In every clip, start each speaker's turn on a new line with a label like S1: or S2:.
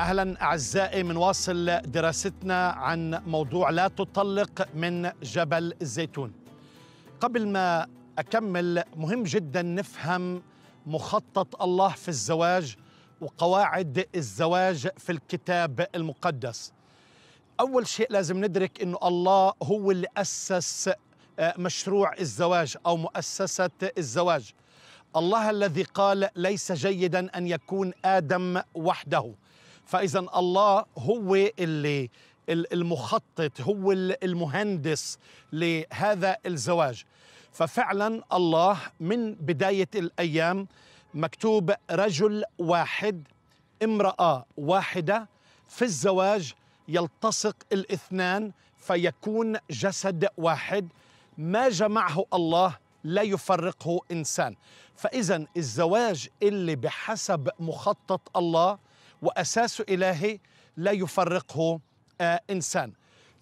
S1: اهلا اعزائي من واصل دراستنا عن موضوع لا تطلق من جبل الزيتون. قبل ما اكمل مهم جدا نفهم مخطط الله في الزواج وقواعد الزواج في الكتاب المقدس. اول شيء لازم ندرك انه الله هو اللي اسس آه، مشروع الزواج او مؤسسه الزواج. الله الذي قال ليس جيدا ان يكون ادم وحده. فاذا الله هو اللي المخطط هو المهندس لهذا الزواج ففعلا الله من بدايه الايام مكتوب رجل واحد امراه واحده في الزواج يلتصق الاثنان فيكون جسد واحد ما جمعه الله لا يفرقه انسان فاذا الزواج اللي بحسب مخطط الله وأساس إلهي لا يفرقه آه، إنسان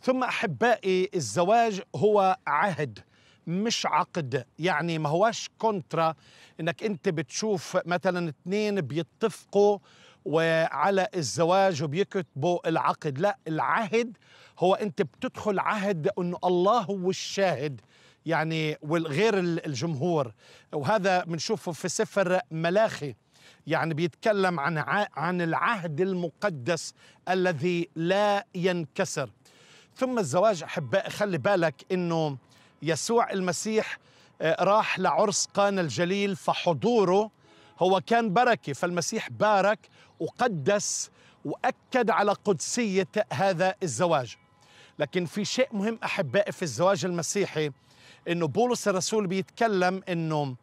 S1: ثم أحبائي الزواج هو عهد مش عقد يعني ما هوش كونترا انك انت بتشوف مثلا اثنين بيتفقوا وعلى الزواج وبيكتبوا العقد لا العهد هو انت بتدخل عهد انه الله هو الشاهد يعني والغير الجمهور وهذا بنشوفه في سفر ملاخي يعني بيتكلم عن عن العهد المقدس الذي لا ينكسر ثم الزواج احباء خلي بالك انه يسوع المسيح آه، راح لعرس قانا الجليل فحضوره هو كان بركه فالمسيح بارك وقدس واكد على قدسيه هذا الزواج لكن في شيء مهم احبائي في الزواج المسيحي انه بولس الرسول بيتكلم انه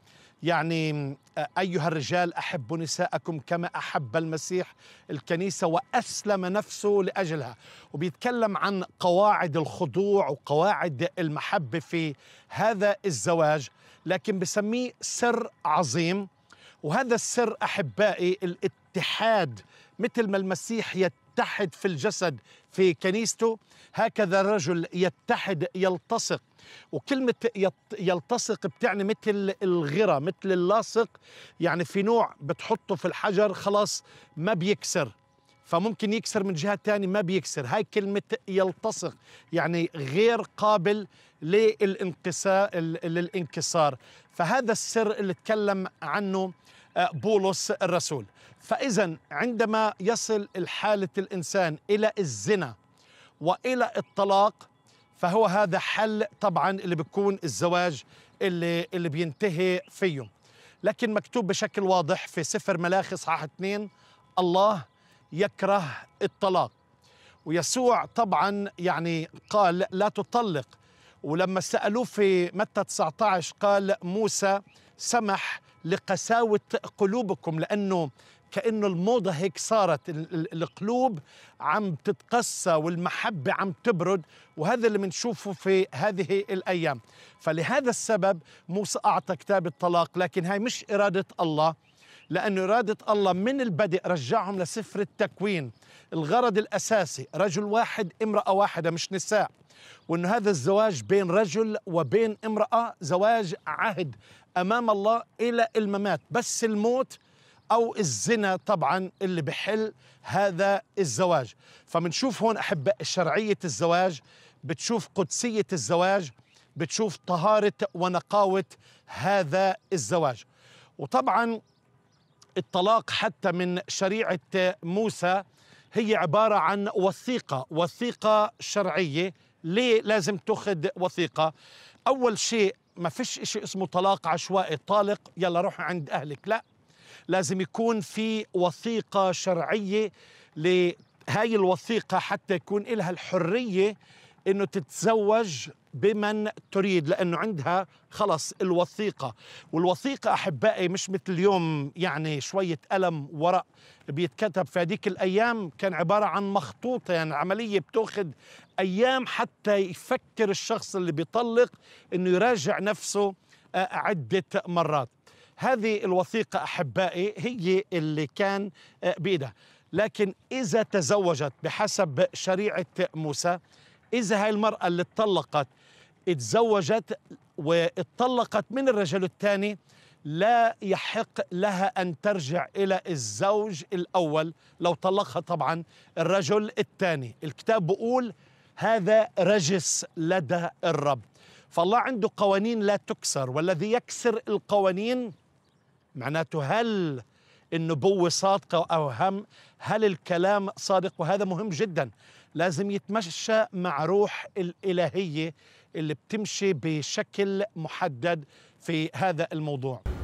S1: يعني آه، أيها الرجال أحبوا نساءكم كما أحب المسيح الكنيسة وأسلم نفسه لأجلها وبيتكلم عن قواعد الخضوع وقواعد المحبة في هذا الزواج لكن بسميه سر عظيم وهذا السر أحبائي الاتحاد مثل ما المسيح يتحد يتحد في الجسد في كنيسته هكذا الرجل يتحد يلتصق وكلمة يلتصق بتعني مثل الغرة مثل اللاصق يعني في نوع بتحطه في الحجر خلاص ما بيكسر فممكن يكسر من جهة تانية ما بيكسر هاي كلمة يلتصق يعني غير قابل للانكسار للانكسار فهذا السر اللي تكلم عنه بولس الرسول فإذا عندما يصل حالة الإنسان إلى الزنا وإلى الطلاق فهو هذا حل طبعا اللي بتكون الزواج اللي, اللي بينتهي فيه لكن مكتوب بشكل واضح في سفر ملاخي صحاح 2 الله يكره الطلاق ويسوع طبعا يعني قال لا تطلق ولما سألوه في متى 19 قال موسى سمح لقساوة قلوبكم لأنه كأنه الموضة هيك صارت القلوب عم تتقسى والمحبة عم تبرد وهذا اللي بنشوفه في هذه الأيام فلهذا السبب موسى أعطى كتاب الطلاق لكن هاي مش إرادة الله لأن إرادة الله من البدء رجعهم لسفر التكوين الغرض الأساسي رجل واحد امرأة واحدة مش نساء وأن هذا الزواج بين رجل وبين امرأة زواج عهد امام الله الى الممات بس الموت او الزنا طبعا اللي بحل هذا الزواج فبنشوف هون احباء شرعيه الزواج بتشوف قدسيه الزواج بتشوف طهاره ونقاوه هذا الزواج وطبعا الطلاق حتى من شريعه موسى هي عباره عن وثيقه وثيقه شرعيه ليه لازم تاخذ وثيقه اول شيء ما فيش شيء اسمه طلاق عشوائي طالق يلا روح عند أهلك لا لازم يكون في وثيقة شرعية لهاي الوثيقة حتى يكون لها الحرية انه تتزوج بمن تريد لانه عندها خلص الوثيقه والوثيقه احبائي مش مثل اليوم يعني شويه قلم ورق بيتكتب في هذيك الايام كان عباره عن مخطوطه يعني عمليه بتاخذ ايام حتى يفكر الشخص اللي بيطلق انه يراجع نفسه آه، عده مرات هذه الوثيقه احبائي هي اللي كان آه، بايدها لكن اذا تزوجت بحسب شريعه موسى إذا هاي المرأة اللي اتطلقت اتزوجت واتطلقت من الرجل الثاني لا يحق لها أن ترجع إلى الزوج الأول لو طلقها طبعا الرجل الثاني الكتاب بيقول هذا رجس لدى الرب فالله عنده قوانين لا تكسر والذي يكسر القوانين معناته هل النبوة صادقة أو هم هل الكلام صادق وهذا مهم جدا لازم يتمشى مع روح الإلهية اللي بتمشي بشكل محدد في هذا الموضوع